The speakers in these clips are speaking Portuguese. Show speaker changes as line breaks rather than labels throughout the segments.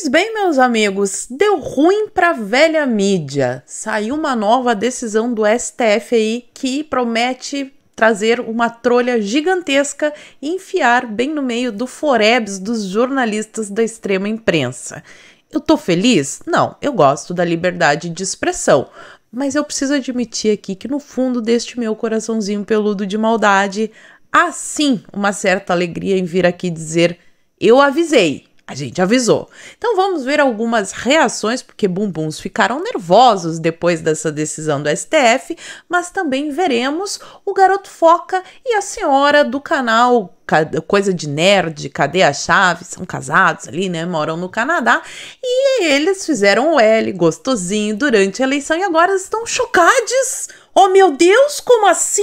Pois bem, meus amigos, deu ruim para a velha mídia. Saiu uma nova decisão do STF aí que promete trazer uma trolha gigantesca e enfiar bem no meio do forebs dos jornalistas da extrema imprensa. Eu tô feliz? Não, eu gosto da liberdade de expressão, mas eu preciso admitir aqui que no fundo deste meu coraçãozinho peludo de maldade, há sim uma certa alegria em vir aqui dizer: eu avisei. A gente avisou. Então vamos ver algumas reações, porque bumbuns ficaram nervosos depois dessa decisão do STF, mas também veremos o garoto Foca e a senhora do canal coisa de nerd, cadê a chave? São casados ali, né? Moram no Canadá. E eles fizeram o L gostosinho durante a eleição e agora estão chocados Oh meu Deus, como assim?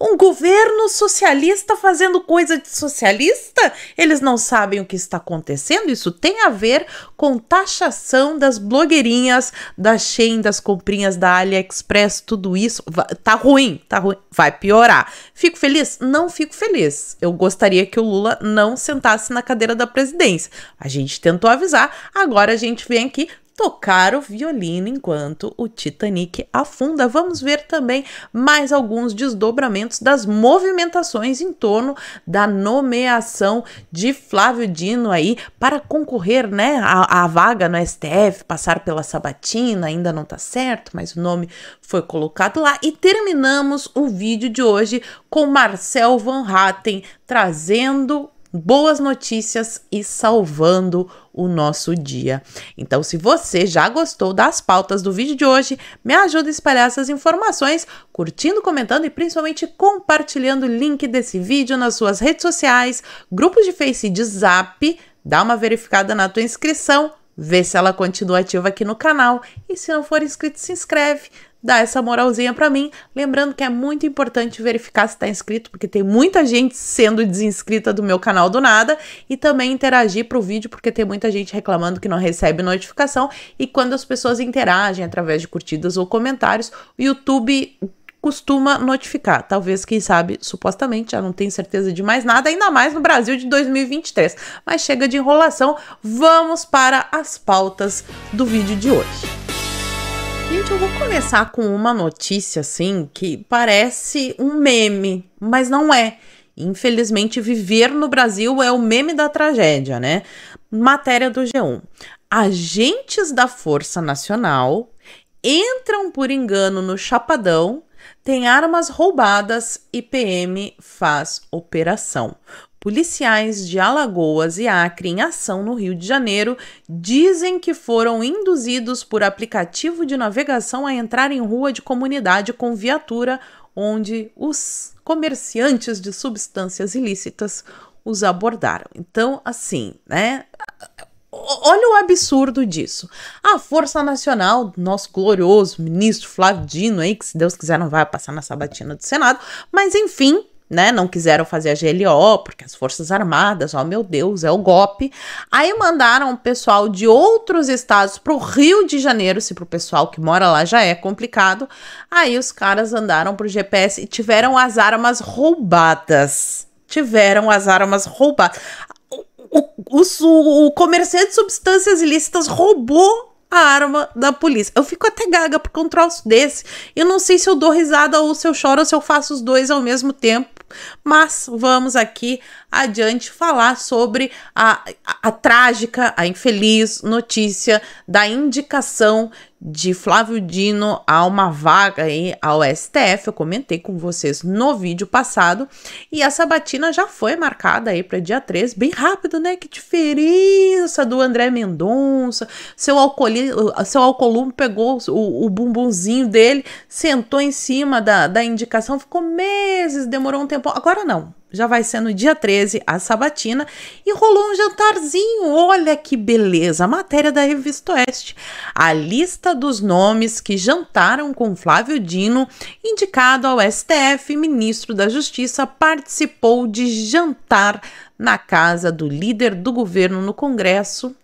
Um governo socialista fazendo coisa de socialista? Eles não sabem o que está acontecendo? Isso tem a ver com taxação das blogueirinhas, da Shein, das comprinhas da AliExpress, tudo isso. Tá ruim, tá ruim, vai piorar. Fico feliz? Não fico feliz. Eu gostaria que o Lula não sentasse na cadeira da presidência. A gente tentou avisar, agora a gente vem aqui tocar o violino enquanto o Titanic afunda. Vamos ver também mais alguns desdobramentos das movimentações em torno da nomeação de Flávio Dino aí para concorrer, né, à, vaga no STF, passar pela sabatina, ainda não tá certo, mas o nome foi colocado lá e terminamos o vídeo de hoje com Marcel Van Hatten trazendo boas notícias e salvando o nosso dia. Então, se você já gostou das pautas do vídeo de hoje, me ajuda a espalhar essas informações curtindo, comentando e principalmente compartilhando o link desse vídeo nas suas redes sociais, grupos de Face e de Zap. Dá uma verificada na tua inscrição, vê se ela continua ativa aqui no canal e se não for inscrito, se inscreve dá essa moralzinha para mim. Lembrando que é muito importante verificar se está inscrito, porque tem muita gente sendo desinscrita do meu canal do nada. E também interagir para o vídeo, porque tem muita gente reclamando que não recebe notificação. E quando as pessoas interagem através de curtidas ou comentários, o YouTube costuma notificar. Talvez, quem sabe, supostamente, já não tenho certeza de mais nada, ainda mais no Brasil de 2023. Mas chega de enrolação, vamos para as pautas do vídeo de hoje. Gente, eu vou começar com uma notícia assim que parece um meme, mas não é. Infelizmente, viver no Brasil é o meme da tragédia, né? Matéria do G1. Agentes da Força Nacional entram por engano no Chapadão, têm armas roubadas e PM faz operação. Policiais de Alagoas e Acre em ação no Rio de Janeiro dizem que foram induzidos por aplicativo de navegação a entrar em rua de comunidade com viatura, onde os comerciantes de substâncias ilícitas os abordaram. Então, assim, né? Olha o absurdo disso. A Força Nacional, nosso glorioso ministro Flávio Dino aí, que se Deus quiser não vai passar na sabatina do Senado, mas enfim, né? Não quiseram fazer a GLO, porque as Forças Armadas, ó, oh, meu Deus, é o golpe. Aí mandaram o pessoal de outros estados pro Rio de Janeiro, se pro pessoal que mora lá já é complicado. Aí os caras andaram pro GPS e tiveram as armas roubadas. Tiveram as armas roubadas. O, o, o, o comerciante de substâncias ilícitas roubou a arma da polícia. Eu fico até gaga por um troço desse, eu não sei se eu dou risada ou se eu choro ou se eu faço os dois ao mesmo tempo. Mas vamos aqui adiante falar sobre a, a, a, trágica, a infeliz notícia da indicação de Flávio Dino a uma vaga aí ao STF. Eu comentei com vocês no vídeo passado e a sabatina já foi marcada aí para dia 3, bem rápido, né? Que diferença do André Mendonça. Seu, alcooli, seu alcolume pegou o, o bumbumzinho dele, sentou em cima da, da indicação, ficou meses, demorou um tempo. Agora não, já vai ser no dia 13 a sabatina e rolou um jantarzinho. Olha que beleza! A matéria da Revista Oeste. A lista dos nomes que jantaram com Flávio Dino, indicado ao STF, ministro da Justiça, participou de jantar na casa do líder do governo no Congresso,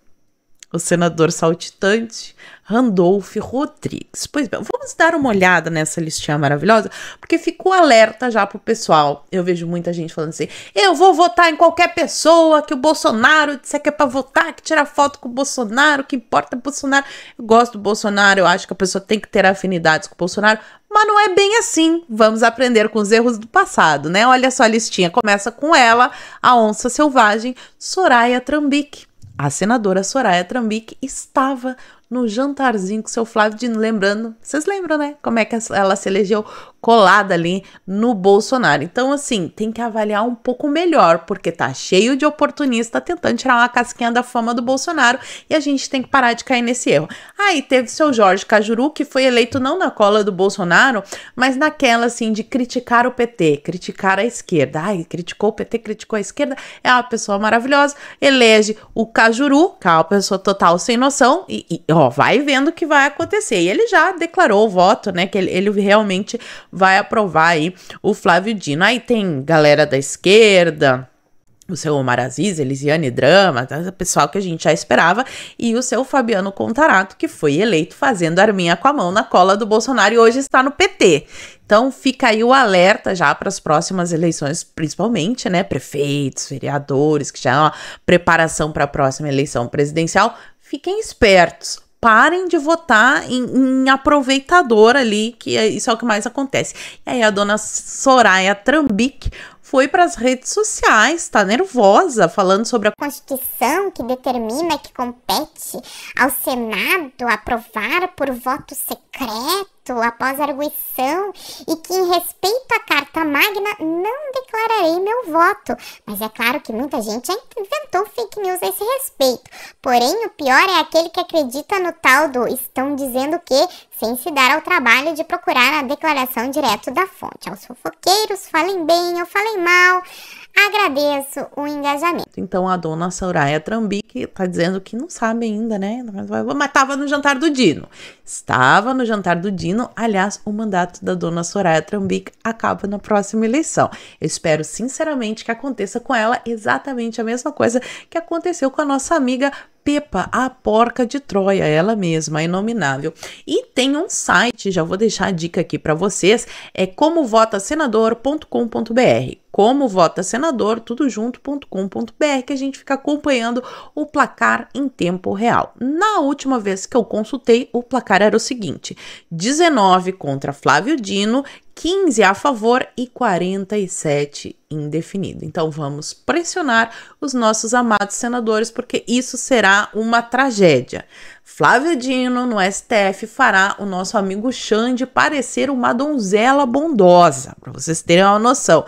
o senador saltitante Randolph Rodrigues. Pois bem, vamos dar uma olhada nessa listinha maravilhosa, porque ficou alerta já pro pessoal. Eu vejo muita gente falando assim: eu vou votar em qualquer pessoa que o Bolsonaro disser que é pra votar, que tirar foto com o Bolsonaro, que importa o Bolsonaro. Eu gosto do Bolsonaro, eu acho que a pessoa tem que ter afinidades com o Bolsonaro, mas não é bem assim. Vamos aprender com os erros do passado, né? Olha só a listinha. Começa com ela, a onça selvagem, Soraya Trambique. A senadora Soraya Trambique estava no jantarzinho com o seu Flávio Dino, lembrando, vocês lembram, né? Como é que ela se elegeu colada ali no Bolsonaro. Então, assim, tem que avaliar um pouco melhor, porque tá cheio de oportunista tentando tirar uma casquinha da fama do Bolsonaro e a gente tem que parar de cair nesse erro. Aí teve seu Jorge Cajuru, que foi eleito não na cola do Bolsonaro, mas naquela, assim, de criticar o PT, criticar a esquerda. Ai, criticou o PT, criticou a esquerda, é uma pessoa maravilhosa, elege o Cajuru, que é uma pessoa total sem noção, e, e ó, vai vendo o que vai acontecer. E ele já declarou o voto, né, que ele, ele realmente vai aprovar aí o Flávio Dino. Aí tem galera da esquerda, o seu Omar Aziz, Elisiane Drama, tá? o pessoal que a gente já esperava, e o seu Fabiano Contarato, que foi eleito fazendo arminha com a mão na cola do Bolsonaro e hoje está no PT. Então fica aí o alerta já para as próximas eleições, principalmente, né, prefeitos, vereadores, que já é uma preparação para a próxima eleição presidencial, fiquem espertos, parem de votar em, em, aproveitador ali, que é, isso é o que mais acontece. E aí a dona Soraya Trambic foi para as redes sociais, está nervosa, falando sobre a Constituição que determina que compete ao Senado aprovar por voto secreto após arguição e que, em respeito à Carta Magna, não declararei meu voto. Mas é claro que muita gente inventou fake news a esse respeito. Porém, o pior é aquele que acredita no tal do estão dizendo que, sem se dar ao trabalho de procurar a declaração direto da fonte. Aos fofoqueiros, falem bem ou falem mal. Agradeço o engajamento. Então a dona Soraya Trambique tá dizendo que não sabe ainda, né? Mas estava no jantar do Dino. Estava no jantar do Dino. Aliás, o mandato da dona Soraya Trambique acaba na próxima eleição. Eu espero sinceramente que aconteça com ela exatamente a mesma coisa que aconteceu com a nossa amiga Pepa, a porca de Troia, ela mesma, é inominável. E tem um site, já vou deixar a dica aqui para vocês, é comovotasenador.com.br como vota senador, tudo junto.com.br, que a gente fica acompanhando o placar em tempo real. Na última vez que eu consultei, o placar era o seguinte: 19 contra Flávio Dino 15 a favor e 47 indefinido. Então vamos pressionar os nossos amados senadores, porque isso será uma tragédia. Flávio Dino, no STF, fará o nosso amigo Xande parecer uma donzela bondosa, para vocês terem uma noção.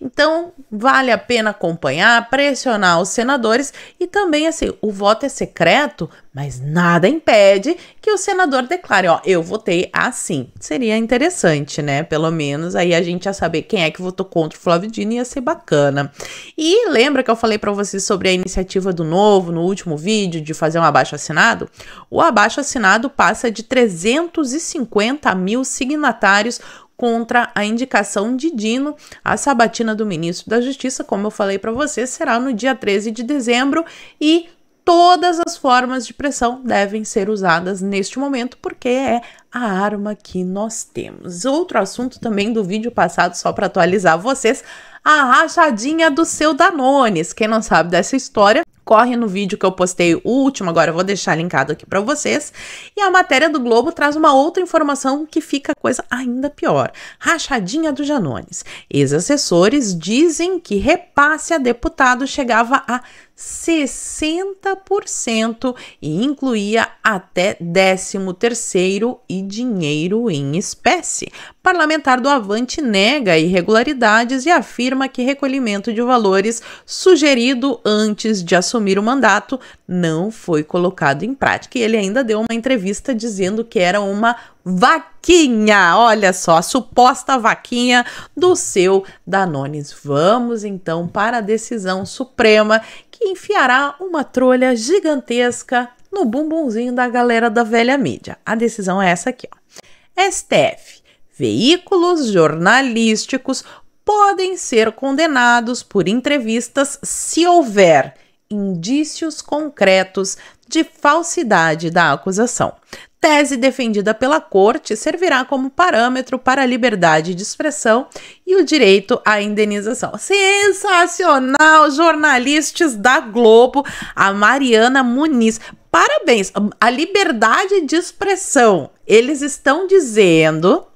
Então, vale a pena acompanhar, pressionar os senadores e também, assim, o voto é secreto, mas nada impede que o senador declare: ó, eu votei assim. Seria interessante, né? Pelo menos aí a gente ia saber quem é que votou contra o Flávio Dino, ia ser bacana. E lembra que eu falei para vocês sobre a iniciativa do Novo no último vídeo de fazer um abaixo assinado? o abaixo assinado passa de 350 mil signatários contra a indicação de Dino. A sabatina do ministro da Justiça, como eu falei para você, será no dia 13 de dezembro e todas as formas de pressão devem ser usadas neste momento, porque é a arma que nós temos. Outro assunto também do vídeo passado, só para atualizar vocês, a rachadinha do seu Danones. Quem não sabe dessa história, corre no vídeo que eu postei o último, agora eu vou deixar linkado aqui para vocês. E a matéria do Globo traz uma outra informação que fica coisa ainda pior. Rachadinha do Janones. Ex-assessores dizem que repasse a deputado chegava a 60% e incluía até 13º e dinheiro em espécie. Parlamentar do Avante nega irregularidades e afirma que recolhimento de valores sugerido antes de assumir o mandato não foi colocado em prática. E ele ainda deu uma entrevista dizendo que era uma vaquinha, olha só, a suposta vaquinha do seu Danones. Vamos então para a decisão suprema enfiará uma trolha gigantesca no bumbumzinho da galera da velha mídia. A decisão é essa aqui, ó. STF. Veículos jornalísticos podem ser condenados por entrevistas se houver indícios concretos de falsidade da acusação tese defendida pela Corte servirá como parâmetro para a liberdade de expressão e o direito à indenização. Sensacional, jornalistas da Globo, a Mariana Muniz. Parabéns, a liberdade de expressão. Eles estão dizendo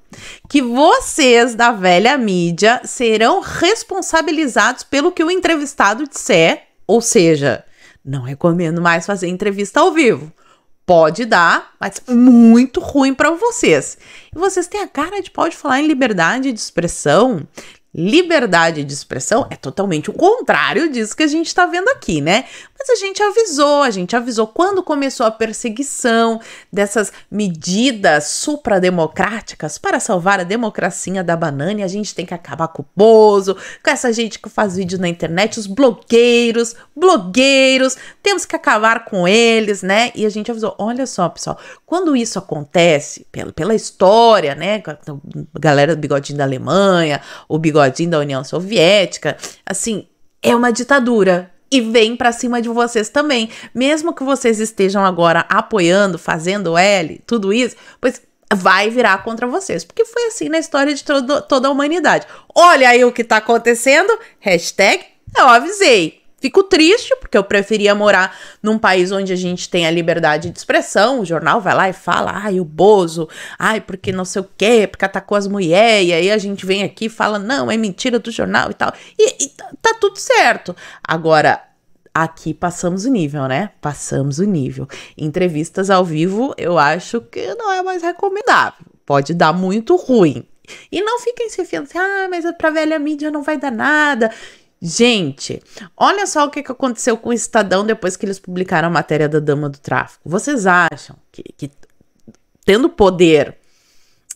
que vocês da velha mídia serão responsabilizados pelo que o entrevistado disser, ou seja, não recomendo mais fazer entrevista ao vivo. Pode dar, mas muito ruim para vocês. E vocês têm a cara de pode falar em liberdade de expressão. Liberdade de expressão é totalmente o contrário disso que a gente está vendo aqui, né? Mas a gente avisou, a gente avisou quando começou a perseguição dessas medidas suprademocráticas para salvar a democracia da banana, e a gente tem que acabar com o Bozo, com essa gente que faz vídeo na internet, os blogueiros, blogueiros, temos que acabar com eles, né? E a gente avisou, olha só, pessoal, quando isso acontece, pela, pela história, né, a galera do bigodinho da Alemanha, o bigodinho da União Soviética, assim, é uma ditadura, e vem para cima de vocês também. Mesmo que vocês estejam agora apoiando, fazendo L, tudo isso, pois vai virar contra vocês. Porque foi assim na história de todo, toda a humanidade. Olha aí o que tá acontecendo. Hashtag eu avisei. Fico triste porque eu preferia morar num país onde a gente tem a liberdade de expressão. O jornal vai lá e fala, ai, o Bozo, ai, porque não sei o quê, porque atacou as mulheres. E aí a gente vem aqui e fala, não, é mentira do jornal e tal. E, e tá, tá tudo certo. Agora, aqui passamos o nível, né? Passamos o nível. Entrevistas ao vivo eu acho que não é mais recomendável. Pode dar muito ruim. E não fiquem se fiando assim, ah, mas é pra velha mídia não vai dar nada. Gente, olha só o que aconteceu com o Estadão depois que eles publicaram a matéria da Dama do Tráfico. Vocês acham que, que tendo poder,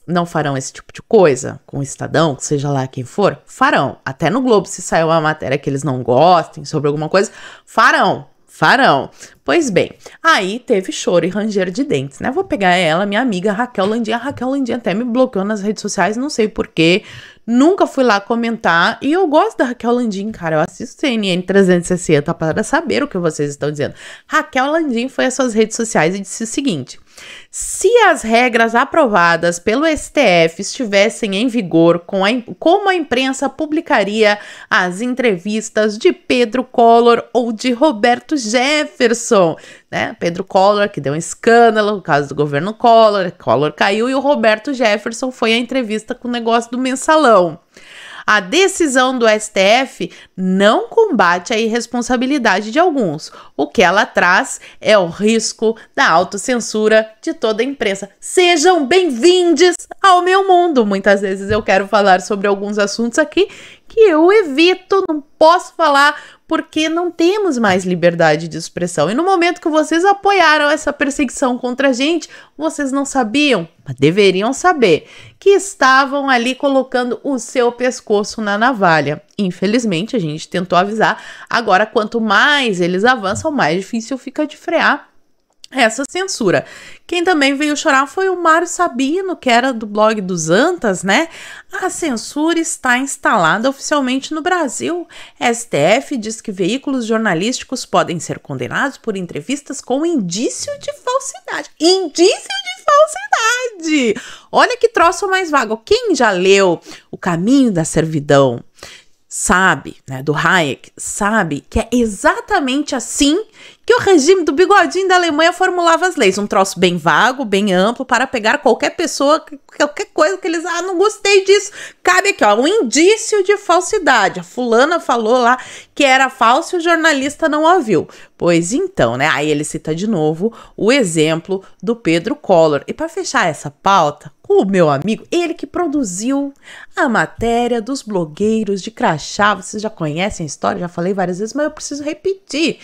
não farão esse tipo de coisa com o Estadão, seja lá quem for? Farão. Até no Globo, se saiu uma matéria que eles não gostem sobre alguma coisa, farão. Farão. Pois bem, aí teve choro e ranger de dentes, né? Vou pegar ela, minha amiga Raquel Landinha. A Raquel Landinha até me bloqueou nas redes sociais, não sei porquê. Nunca fui lá comentar. E eu gosto da Raquel Landim, cara. Eu assisto CNN 360 para saber o que vocês estão dizendo. Raquel Landim foi às suas redes sociais e disse o seguinte: se as regras aprovadas pelo STF estivessem em vigor, com a, como a imprensa publicaria as entrevistas de Pedro Collor ou de Roberto Jefferson? Né? Pedro Collor, que deu um escândalo no caso do governo Collor, Collor caiu e o Roberto Jefferson foi à entrevista com o negócio do mensalão. A decisão do STF não combate a irresponsabilidade de alguns. O que ela traz é o risco da autocensura de toda a imprensa. Sejam bem-vindos ao meu mundo. Muitas vezes eu quero falar sobre alguns assuntos aqui que eu evito, não posso falar porque não temos mais liberdade de expressão. E no momento que vocês apoiaram essa perseguição contra a gente, vocês não sabiam, mas deveriam saber, que estavam ali colocando o seu pescoço na navalha. Infelizmente, a gente tentou avisar. Agora, quanto mais eles avançam, mais difícil fica de frear essa censura. Quem também veio chorar foi o Mário Sabino, que era do blog dos Antas, né? A censura está instalada oficialmente no Brasil. STF diz que veículos jornalísticos podem ser condenados por entrevistas com indício de falsidade. Indício de falsidade! Olha que troço mais vago. Quem já leu O Caminho da Servidão? sabe, né, do Hayek, sabe que é exatamente assim que o regime do bigodinho da Alemanha formulava as leis. Um troço bem vago, bem amplo, para pegar qualquer pessoa, qualquer coisa que eles. Ah, não gostei disso. Cabe aqui, ó, um indício de falsidade. A fulana falou lá que era falso e o jornalista não a viu. Pois então, né? Aí ele cita de novo o exemplo do Pedro Collor. E para fechar essa pauta, com o meu amigo, ele que produziu a matéria dos blogueiros de crachá. Vocês já conhecem a história, já falei várias vezes, mas eu preciso repetir.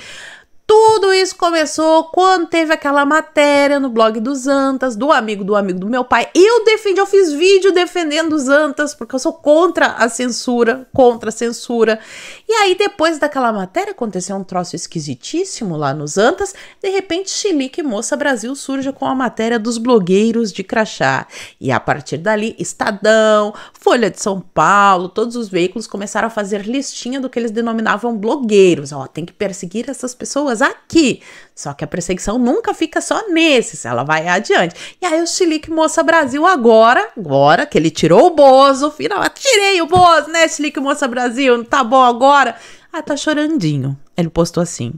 Tudo isso começou quando teve aquela matéria no blog dos Antas, do amigo do amigo do meu pai. Eu defendi, eu fiz vídeo defendendo os Antas, porque eu sou contra a censura, contra a censura. E aí, depois daquela matéria, aconteceu um troço esquisitíssimo lá nos Antas. De repente, Chilique Moça Brasil surge com a matéria dos blogueiros de crachá. E a partir dali, Estadão, Folha de São Paulo, todos os veículos começaram a fazer listinha do que eles denominavam blogueiros. Ó, tem que perseguir essas pessoas aqui. Só que a perseguição nunca fica só nesses, ela vai adiante. E aí o Chilique Moça Brasil agora, agora que ele tirou o Bozo, final, tirei o Bozo, né, Chilique Moça Brasil, tá bom agora? Ah, tá chorandinho. Ele postou assim: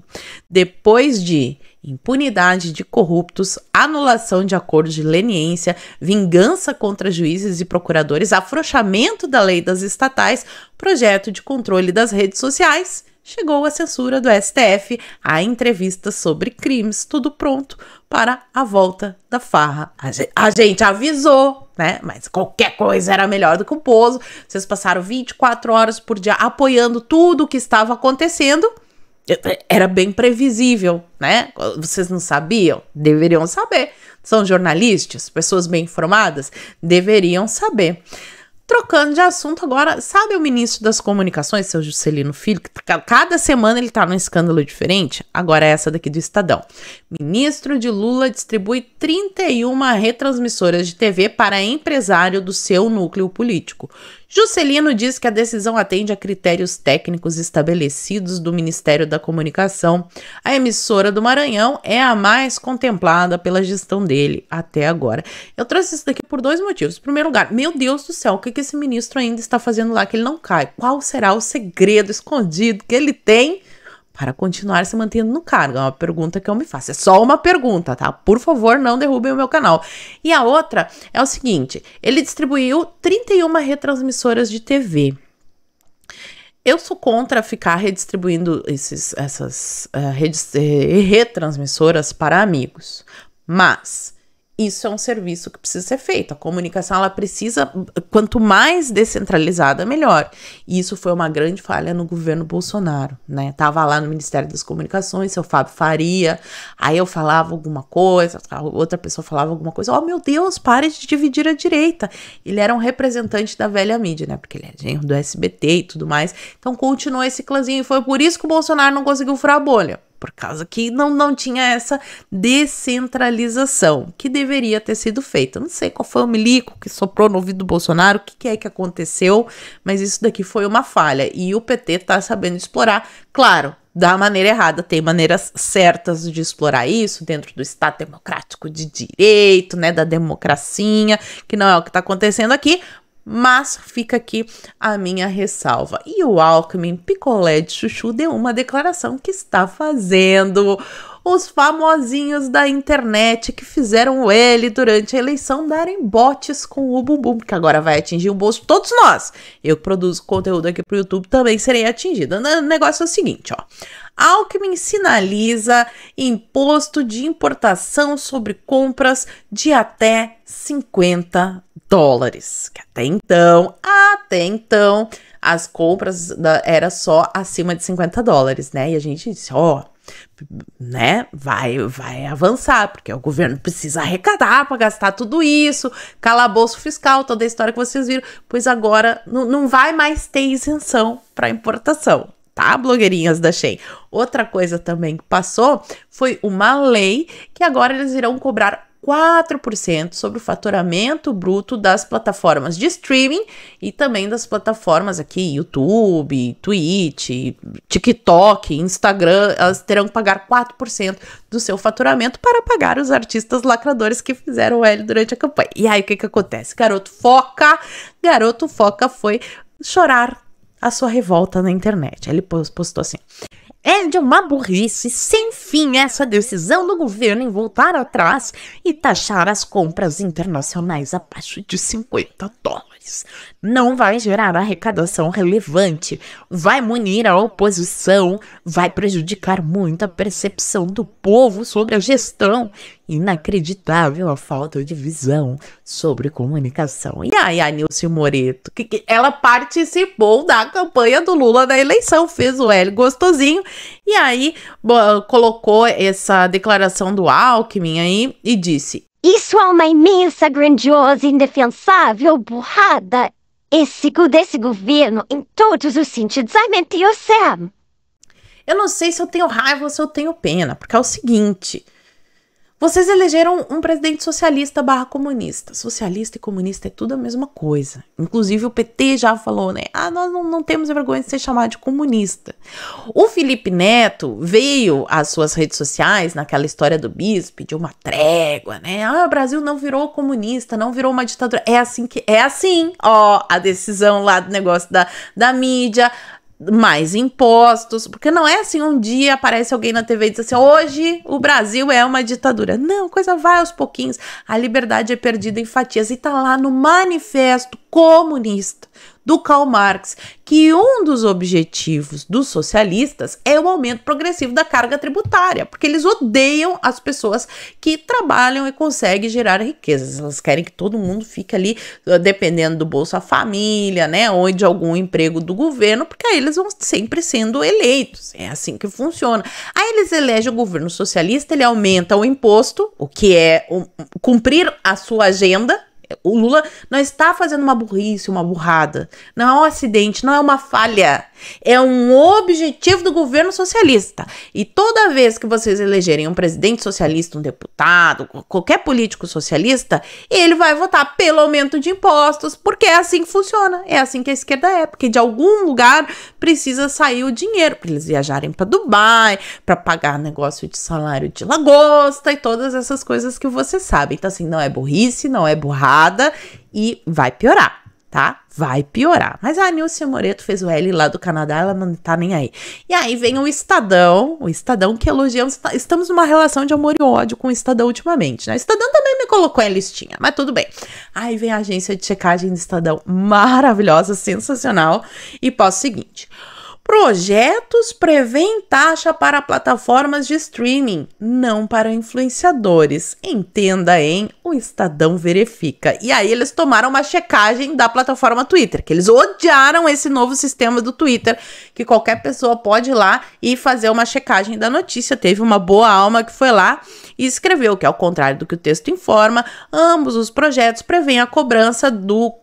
depois de impunidade de corruptos, anulação de acordos de leniência, vingança contra juízes e procuradores, afrouxamento da lei das estatais, projeto de controle das redes sociais, chegou a censura do STF à entrevista sobre crimes, tudo pronto para a volta da farra. A gente avisou, né? Mas qualquer coisa era melhor do que o pouso. Vocês passaram 24 horas por dia apoiando tudo o que estava acontecendo. Eh, era bem previsível, né? Vocês não sabiam? Deveriam saber. São jornalistas, pessoas bem informadas, deveriam saber. Trocando de assunto agora, sabe o ministro das Comunicações, seu Juscelino Filho, que cada semana ele tá num escândalo diferente? Agora é essa daqui do Estadão. Ministro de Lula distribui 31 retransmissoras de TV para empresário do seu núcleo político. Juscelino diz que a decisão atende a critérios técnicos estabelecidos do Ministério da Comunicação. A emissora do Maranhão é a mais contemplada pela gestão dele até agora. Eu trouxe isso daqui por dois motivos. Em primeiro lugar, meu Deus do céu, o que, que esse ministro ainda está fazendo lá que ele não cai? Qual será o segredo escondido que ele tem? para continuar se mantendo no cargo? É uma pergunta que eu me faço. É só uma pergunta, tá? Por favor, não derrubem o meu canal. E a outra é o seguinte: ele distribuiu 31 retransmissoras de TV. Eu sou contra ficar redistribuindo esses, essas uh, retransmissoras para amigos, mas isso é um serviço que precisa ser feito. A comunicação ela precisa, quanto mais descentralizada, melhor. E isso foi uma grande falha no governo Bolsonaro, né? Tava lá no Ministério das Comunicações, seu Fábio Faria, aí eu falava alguma coisa, outra pessoa falava alguma coisa, oh meu Deus, pare de dividir a direita. Ele era um representante da velha mídia, né? Porque ele é genro do SBT e tudo mais. Então continuou esse clãzinho. Foi por isso que o Bolsonaro não conseguiu furar a bolha por causa que não, não tinha essa descentralização que deveria ter sido feita. Não sei qual foi o milico que soprou no ouvido do Bolsonaro, o que, que, é que aconteceu, mas isso daqui foi uma falha e o PT está sabendo explorar, claro. Da maneira errada, tem maneiras certas de explorar isso dentro do Estado democrático de direito, né? Da democracia, que não é o que está acontecendo aqui, mas fica aqui a minha ressalva. E o Alckmin Picolé de Chuchu deu uma declaração que está fazendo os famosinhos da internet que fizeram o L durante a eleição darem botes com o bumbum, que agora vai atingir o bolso de todos nós. Eu que produzo conteúdo aqui pro YouTube também serei atingida. O negócio é o seguinte, ó. Alckmin sinaliza imposto de importação sobre compras de até 50 dólares. Que até então, até então, as compras da, era só acima de 50 dólares, né? E a gente disse, ó, oh, né, vai, vai avançar, porque o governo precisa arrecadar para gastar tudo isso, calabouço fiscal, toda a história que vocês viram, pois agora não, não vai mais ter isenção para importação, tá, blogueirinhas da Shein? Outra coisa também que passou foi uma lei que agora eles irão cobrar 4% sobre o faturamento bruto das plataformas de streaming e também das plataformas aqui, YouTube, Twitch, TikTok, Instagram, elas terão que pagar 4% do seu faturamento para pagar os artistas lacradores que fizeram o L durante a campanha. E aí o que que acontece? Garoto Foca, Garoto Foca foi chorar a sua revolta na internet. Ele postou assim: é de uma burrice sem fim essa decisão do governo em voltar atrás e taxar as compras internacionais abaixo de 50 dólares. Não vai gerar arrecadação relevante, vai munir a oposição, vai prejudicar muito a percepção do povo sobre a gestão inacreditável a falta de visão sobre comunicação. E aí, a Nilce Moreto, que, que, ela participou da campanha do Lula na eleição, fez o L gostosinho, e aí colocou essa declaração do Alckmin aí e disse: Isso é uma imensa, grandiosa, indefensável burrada. Esse, desse governo em todos os sentidos. I meant you, Sam. Eu não sei se eu tenho raiva ou se eu tenho pena, porque é o seguinte: vocês elegeram um presidente socialista barra comunista. Socialista e comunista é tudo a mesma coisa. Inclusive o PT já falou, né? Ah, nós não, não temos vergonha de ser chamado de comunista. O Felipe Neto veio às suas redes sociais naquela história do bis, pediu uma trégua, né? Ah, o Brasil não virou comunista, não virou uma ditadura. É assim que. É assim, ó, a decisão lá do negócio da, da mídia, mais impostos, porque não é assim um dia aparece alguém na TV e diz assim: hoje o Brasil é uma ditadura. Não, coisa vai aos pouquinhos. A liberdade é perdida em fatias e tá lá no manifesto comunista do Karl Marx, que um dos objetivos dos socialistas é o aumento progressivo da carga tributária, porque eles odeiam as pessoas que trabalham e conseguem gerar riquezas. Elas querem que todo mundo fique ali ah, dependendo do Bolsa Família, né, ou de algum emprego do governo, porque aí eles vão sempre sendo eleitos. É assim que funciona. Aí eles elegem o governo socialista, ele aumenta o imposto, o que é cumprir a sua agenda, o Lula não está fazendo uma burrice, uma burrada. Não é um acidente, não é uma falha. É um objetivo do governo socialista. E toda vez que vocês elegerem um presidente socialista, um deputado, qualquer político socialista, ele vai votar pelo aumento de impostos, porque é assim que funciona. É assim que a esquerda é, porque de algum lugar precisa sair o dinheiro para eles viajarem para Dubai, para pagar negócio de salário de lagosta e todas essas coisas que vocês sabem. Então, assim, não é burrice, não é burrada e vai piorar, tá? Vai piorar. Mas a Nilce Moreto fez o L lá do Canadá, ela não tá nem aí. E aí vem o Estadão, o Estadão que elogiamos. Estamos numa relação de amor e ódio com o Estadão ultimamente, né? O Estadão também me colocou a listinha, mas tudo bem. Aí vem a agência de checagem do Estadão, maravilhosa, sensacional. E posso o seguinte. Projetos prevêem taxa para plataformas de streaming, não para influenciadores. Entenda, hein? O Estadão verifica. E aí eles tomaram uma checagem da plataforma Twitter, que eles odiaram esse novo sistema do Twitter, que qualquer pessoa pode ir lá e fazer uma checagem da notícia. Teve uma boa alma que foi lá e escreveu que, ao contrário do que o texto informa, ambos os projetos prevêem a cobrança do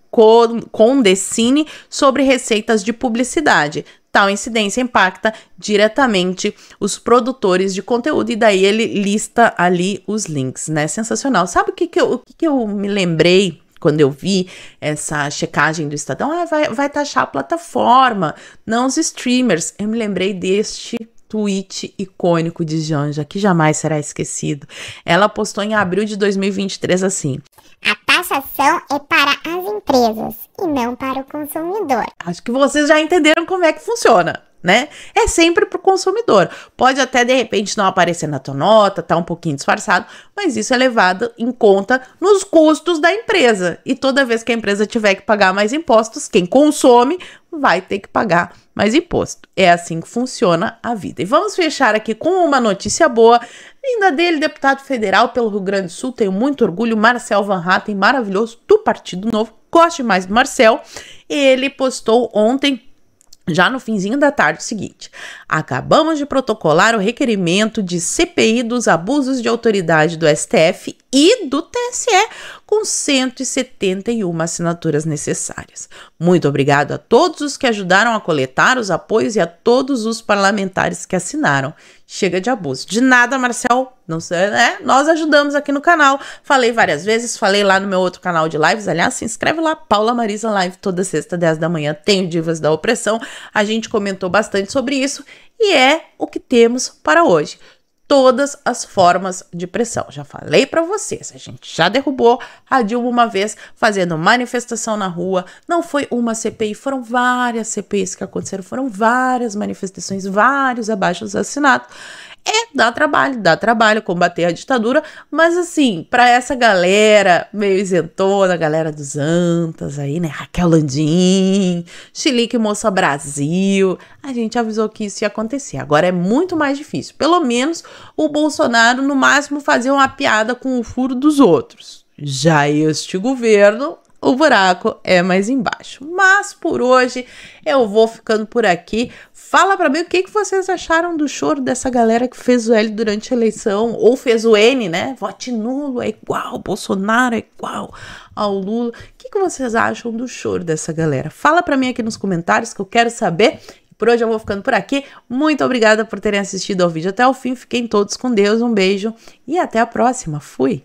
Condecine sobre receitas de publicidade tal incidência impacta diretamente os produtores de conteúdo, e daí ele lista ali os links, né? Sensacional. Sabe o que, que, eu, o que, que eu me lembrei? quando eu vi essa checagem do Estadão, ah, vai, vai taxar a plataforma, não os streamers. Eu me lembrei deste tweet icônico de Janja, que jamais será esquecido. Ela postou em abril de 2023 assim: A taxação é para empresas e não para o consumidor. Acho que vocês já entenderam como é que funciona. Né? É sempre para o consumidor. Pode até de repente não aparecer na tua nota, tá um pouquinho disfarçado, mas isso é levado em conta nos custos da empresa. E toda vez que a empresa tiver que pagar mais impostos, quem consome vai ter que pagar mais imposto. É assim que funciona a vida. E vamos fechar aqui com uma notícia boa, Linda dele, deputado federal pelo Rio Grande do Sul, tenho muito orgulho, Marcel Van Hatten, maravilhoso, do Partido Novo, goste mais do Marcel, ele postou ontem já no finzinho da tarde seguinte, acabamos de protocolar o requerimento de CPI dos abusos de autoridade do STF e do TSE, com 171 assinaturas necessárias. Muito obrigado a todos os que ajudaram a coletar os apoios e a todos os parlamentares que assinaram. Chega de abuso. De nada, Marcel. Não sei, né? Nós ajudamos aqui no canal. Falei várias vezes, falei lá no meu outro canal de lives. Aliás, se inscreve lá, Paula Marisa Live, toda sexta, 10 da manhã, tem Divas da Opressão. A gente comentou bastante sobre isso e é o que temos para hoje todas as formas de pressão. Já falei para vocês, a gente já derrubou a Dilma uma vez fazendo manifestação na rua. Não foi uma CPI, foram várias CPIs que aconteceram, foram várias manifestações, vários abaixos assinados. É, dá trabalho, dá trabalho combater a ditadura, mas assim, para essa galera meio isentona, galera dos Antas aí, né? Raquel Landim, Chilique Moça Brasil, a gente avisou que isso ia acontecer. Agora é muito mais difícil. Pelo menos o Bolsonaro, no máximo, fazia uma piada com o furo dos outros. Já este governo o buraco é mais embaixo. Mas por hoje eu vou ficando por aqui. Fala para mim o que, que vocês acharam do choro dessa galera que fez o L durante a eleição, ou fez o N, né? Vote nulo é igual, Bolsonaro é igual ao Lula. O que, que vocês acham do choro dessa galera? Fala para mim aqui nos comentários que eu quero saber. Por hoje eu vou ficando por aqui. Muito obrigada por terem assistido ao vídeo até o fim. Fiquem todos com Deus. Um beijo e até a próxima. Fui!